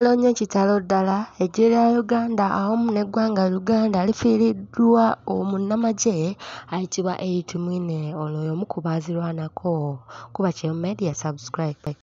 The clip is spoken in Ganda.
Ekitalo nnyo kitalo ddala ekya Uganda awamu n'eggwanga Uganda lifiiriddwa omunnamagye ayitibwa Ait Mwine ono y'omu ku baazirwanako kuba kye media subscribe.